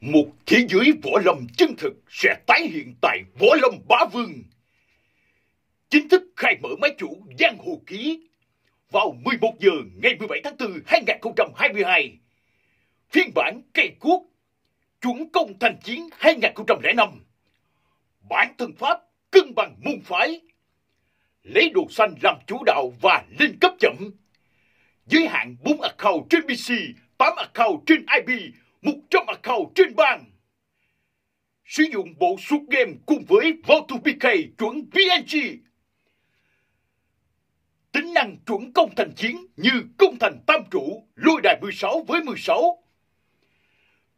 Một thế giới võ lâm chân thực sẽ tái hiện tại võ lâm bá vương. Chính thức khai mở máy chủ Giang Hồ Ký vào 11 giờ ngày 17 tháng 4 2022. Phiên bản cây cuốc chuẩn công thành chiến 2005. Bản thân pháp cân bằng môn phái. Lấy đồ xanh làm chủ đạo và lên cấp chậm. Giới hạn 4 account trên PC, 8 account trên IP, 100 khẩu trên bàn. Sử dụng bộ suốt game cùng với Votu.pk chuẩn VNG. Tính năng chuẩn công thành chiến như công thành tam trụ, lôi đài 16 với 16.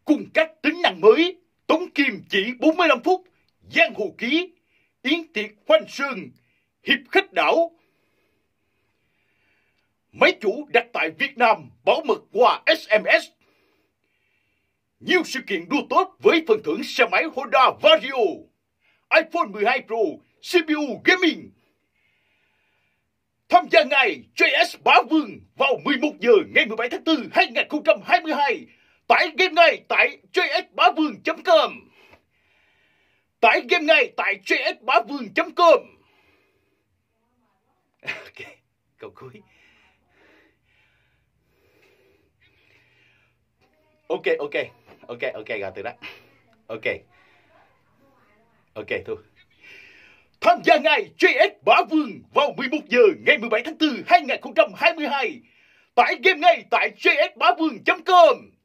Cùng các tính năng mới, tống kim chỉ 45 phút, giang hồ ký, yến tiệc quanh sương, hiệp khách đảo, Máy chủ đặt tại Việt Nam bảo mật qua SMS nhiều sự kiện đua tốt với phần thưởng xe máy Honda Vario, iPhone 12 Pro, CPU Gaming. Tham gia ngày JS Bá Vương vào 11 giờ ngày 17 tháng 4 2022. Tải game ngay tại jsbavuong com Tải game ngay tại jsbavuong com Ok, câu cuối. Ok, ok ok ok gà từ đó ok ok thôi tham gia ngay JS Bá Vương vào 11 giờ ngày 17 tháng 4 2022 tải game ngay tại jsbávương.com